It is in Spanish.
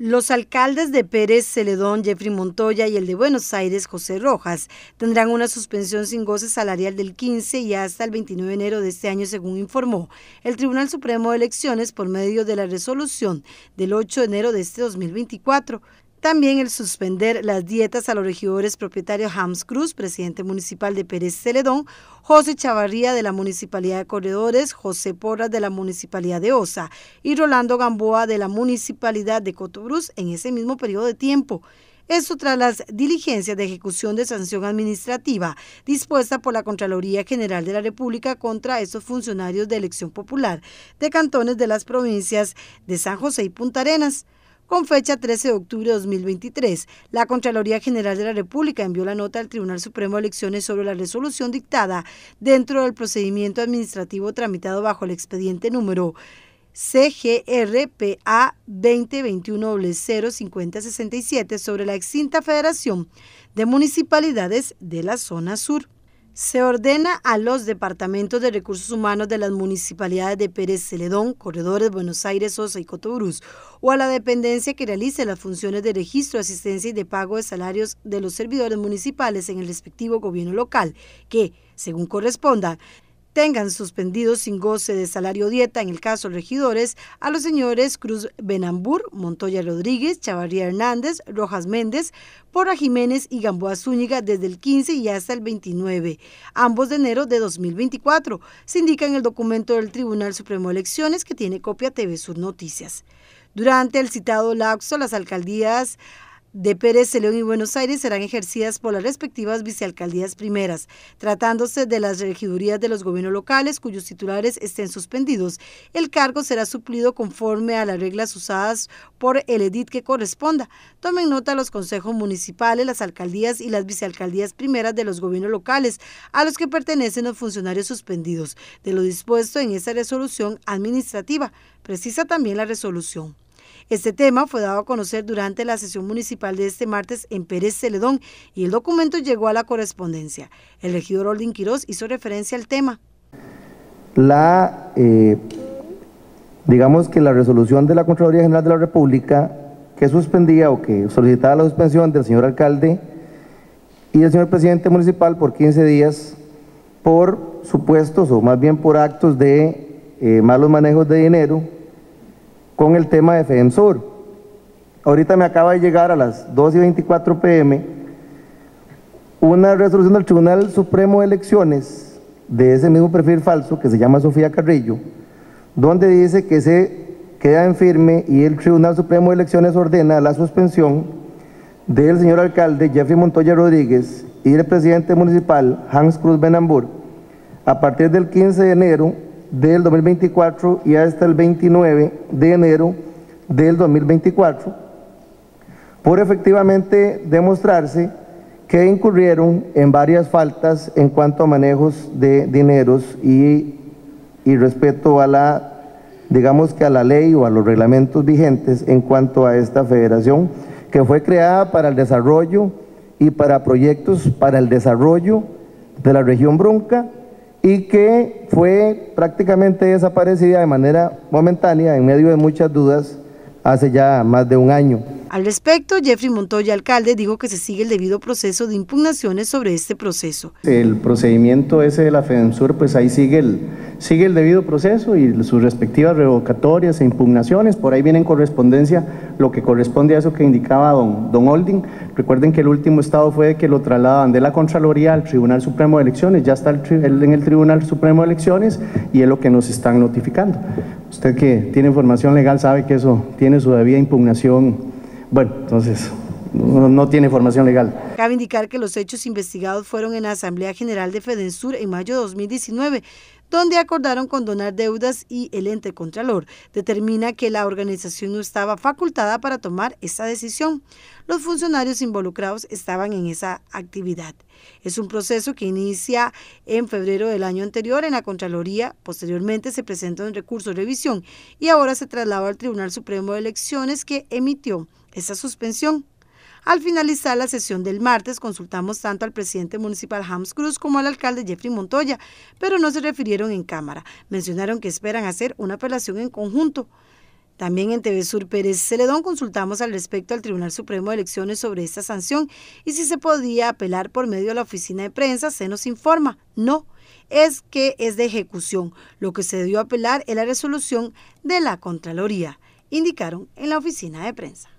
Los alcaldes de Pérez Celedón, Jeffrey Montoya y el de Buenos Aires, José Rojas, tendrán una suspensión sin goce salarial del 15 y hasta el 29 de enero de este año, según informó el Tribunal Supremo de Elecciones por medio de la resolución del 8 de enero de este 2024. También el suspender las dietas a los regidores propietarios Hams Cruz, presidente municipal de Pérez Celedón, José Chavarría de la Municipalidad de Corredores, José Porras de la Municipalidad de Osa y Rolando Gamboa de la Municipalidad de Cotobruz en ese mismo periodo de tiempo. Esto tras las diligencias de ejecución de sanción administrativa dispuesta por la Contraloría General de la República contra estos funcionarios de elección popular de cantones de las provincias de San José y Punta Arenas. Con fecha 13 de octubre de 2023, la Contraloría General de la República envió la nota al Tribunal Supremo de Elecciones sobre la resolución dictada dentro del procedimiento administrativo tramitado bajo el expediente número CGRPA 2021-05067 sobre la extinta Federación de Municipalidades de la Zona Sur se ordena a los departamentos de recursos humanos de las municipalidades de Pérez Celedón, Corredores, Buenos Aires, Osa y Cotobruz, o a la dependencia que realice las funciones de registro, asistencia y de pago de salarios de los servidores municipales en el respectivo gobierno local, que, según corresponda, tengan suspendidos sin goce de salario dieta, en el caso de regidores, a los señores Cruz Benambur, Montoya Rodríguez, Chavarría Hernández, Rojas Méndez, Porra Jiménez y Gamboa Zúñiga desde el 15 y hasta el 29, ambos de enero de 2024. Se indica en el documento del Tribunal Supremo de Elecciones que tiene copia TV Sur Noticias. Durante el citado laxo, las alcaldías de Pérez León y Buenos Aires serán ejercidas por las respectivas vicealcaldías primeras, tratándose de las regidurías de los gobiernos locales cuyos titulares estén suspendidos. El cargo será suplido conforme a las reglas usadas por el edit que corresponda. Tomen nota los consejos municipales, las alcaldías y las vicealcaldías primeras de los gobiernos locales a los que pertenecen los funcionarios suspendidos, de lo dispuesto en esta resolución administrativa. Precisa también la resolución. Este tema fue dado a conocer durante la sesión municipal de este martes en Pérez Celedón y el documento llegó a la correspondencia. El regidor Orlin Quirós hizo referencia al tema. La, eh, digamos que la resolución de la Contraloría General de la República que suspendía o que solicitaba la suspensión del señor alcalde y del señor presidente municipal por 15 días por supuestos o más bien por actos de eh, malos manejos de dinero con el tema de FEMSUR, Ahorita me acaba de llegar a las 2 y 24 pm una resolución del Tribunal Supremo de Elecciones de ese mismo perfil falso que se llama Sofía Carrillo, donde dice que se queda en firme y el Tribunal Supremo de Elecciones ordena la suspensión del señor alcalde Jeffrey Montoya Rodríguez y del presidente municipal Hans Cruz Benambur a partir del 15 de enero del 2024 y hasta el 29 de enero del 2024, por efectivamente demostrarse que incurrieron en varias faltas en cuanto a manejos de dineros y, y respeto a la, digamos que a la ley o a los reglamentos vigentes en cuanto a esta federación que fue creada para el desarrollo y para proyectos para el desarrollo de la región Brunca y que fue prácticamente desaparecida de manera momentánea en medio de muchas dudas hace ya más de un año. Al respecto, Jeffrey Montoya, alcalde, dijo que se sigue el debido proceso de impugnaciones sobre este proceso. El procedimiento ese de la Fedensur, pues ahí sigue el, sigue el debido proceso y sus respectivas revocatorias e impugnaciones. Por ahí viene en correspondencia lo que corresponde a eso que indicaba don, don Holding. Recuerden que el último estado fue que lo trasladaban de la Contraloría al Tribunal Supremo de Elecciones. Ya está en el Tribunal Supremo de Elecciones y es lo que nos están notificando. Usted que tiene información legal sabe que eso tiene su debida impugnación bueno, entonces no, tiene formación legal. Cabe indicar que los hechos investigados fueron en la Asamblea General de Fedensur en mayo de 2019, donde acordaron condonar deudas y el ente contralor determina que la organización no estaba facultada para tomar esa decisión. Los funcionarios involucrados estaban en esa actividad. Es un proceso que inicia en febrero del año anterior en la Contraloría, posteriormente se presentó un recurso de revisión y ahora se traslada al Tribunal Supremo de Elecciones que emitió esa suspensión. Al finalizar la sesión del martes, consultamos tanto al presidente municipal Hams Cruz como al alcalde Jeffrey Montoya, pero no se refirieron en Cámara. Mencionaron que esperan hacer una apelación en conjunto. También en TV Sur Pérez Celedón consultamos al respecto al Tribunal Supremo de Elecciones sobre esta sanción y si se podía apelar por medio de la oficina de prensa, se nos informa. No, es que es de ejecución. Lo que se debió apelar es la resolución de la Contraloría, indicaron en la oficina de prensa.